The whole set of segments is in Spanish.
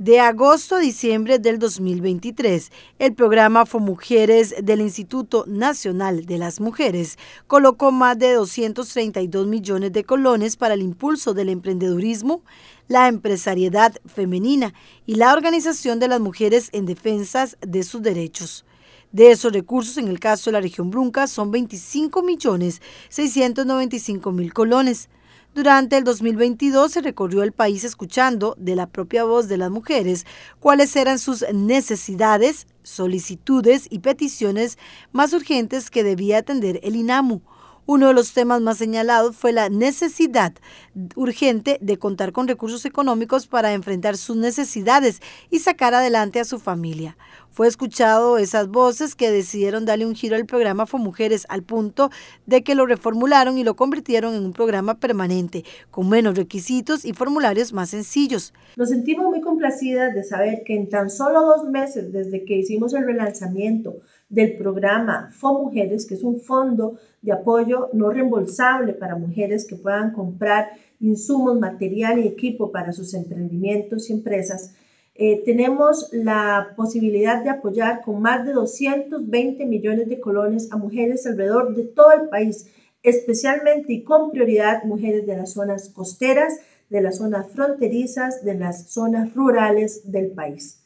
de agosto a diciembre del 2023, el programa FOMUJERES del Instituto Nacional de las Mujeres colocó más de 232 millones de colones para el impulso del emprendedurismo, la empresariedad femenina y la organización de las mujeres en defensas de sus derechos. De esos recursos, en el caso de la región Brunca, son 25 millones 695 mil colones. Durante el 2022 se recorrió el país escuchando de la propia voz de las mujeres cuáles eran sus necesidades, solicitudes y peticiones más urgentes que debía atender el INAMU. Uno de los temas más señalados fue la necesidad urgente de contar con recursos económicos para enfrentar sus necesidades y sacar adelante a su familia. Fue escuchado esas voces que decidieron darle un giro al programa Fue Mujeres al punto de que lo reformularon y lo convirtieron en un programa permanente, con menos requisitos y formularios más sencillos. Nos sentimos muy complacidas de saber que en tan solo dos meses desde que hicimos el relanzamiento del programa FOMUJERES, que es un fondo de apoyo no reembolsable para mujeres que puedan comprar insumos, material y equipo para sus emprendimientos y empresas. Eh, tenemos la posibilidad de apoyar con más de 220 millones de colones a mujeres alrededor de todo el país, especialmente y con prioridad mujeres de las zonas costeras, de las zonas fronterizas, de las zonas rurales del país.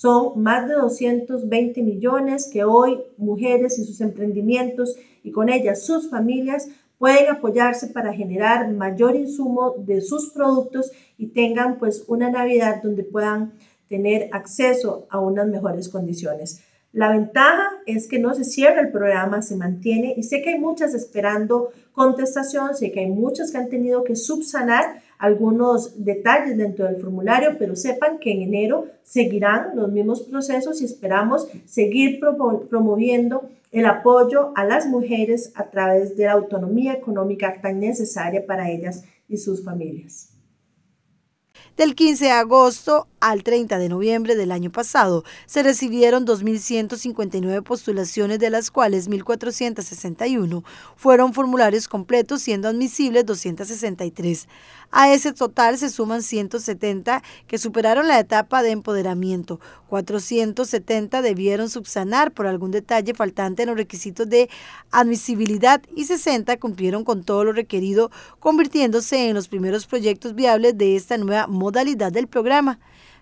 Son más de 220 millones que hoy mujeres y sus emprendimientos y con ellas sus familias pueden apoyarse para generar mayor insumo de sus productos y tengan pues una Navidad donde puedan tener acceso a unas mejores condiciones. La ventaja es que no se cierra el programa, se mantiene y sé que hay muchas esperando contestación, sé que hay muchas que han tenido que subsanar algunos detalles dentro del formulario, pero sepan que en enero seguirán los mismos procesos y esperamos seguir promoviendo el apoyo a las mujeres a través de la autonomía económica tan necesaria para ellas y sus familias. Del 15 de agosto al 30 de noviembre del año pasado, se recibieron 2.159 postulaciones, de las cuales 1.461 fueron formularios completos, siendo admisibles 263. A ese total se suman 170 que superaron la etapa de empoderamiento. 470 debieron subsanar por algún detalle faltante en los requisitos de admisibilidad y 60 cumplieron con todo lo requerido, convirtiéndose en los primeros proyectos viables de esta nueva modalidad del programa.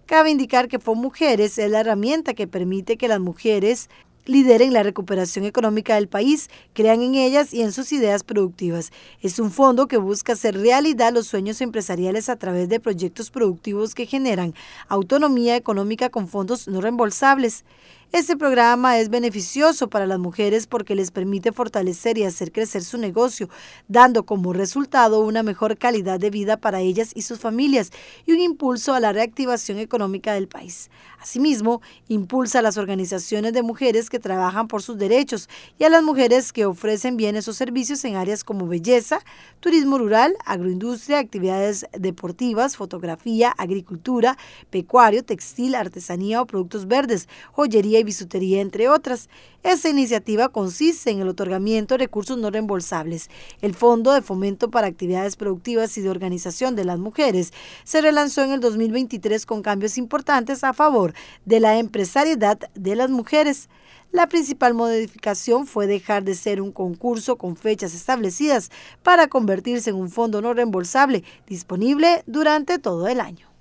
Cabe indicar que mujeres es la herramienta que permite que las mujeres lideren la recuperación económica del país, crean en ellas y en sus ideas productivas. Es un fondo que busca hacer realidad los sueños empresariales a través de proyectos productivos que generan autonomía económica con fondos no reembolsables. Este programa es beneficioso para las mujeres porque les permite fortalecer y hacer crecer su negocio, dando como resultado una mejor calidad de vida para ellas y sus familias y un impulso a la reactivación económica del país. Asimismo, impulsa a las organizaciones de mujeres que trabajan por sus derechos y a las mujeres que ofrecen bienes o servicios en áreas como belleza, turismo rural, agroindustria, actividades deportivas, fotografía, agricultura, pecuario, textil, artesanía o productos verdes, joyería y bisutería, entre otras. Esa iniciativa consiste en el otorgamiento de recursos no reembolsables. El Fondo de Fomento para Actividades Productivas y de Organización de las Mujeres se relanzó en el 2023 con cambios importantes a favor de la empresariedad de las mujeres. La principal modificación fue dejar de ser un concurso con fechas establecidas para convertirse en un fondo no reembolsable disponible durante todo el año.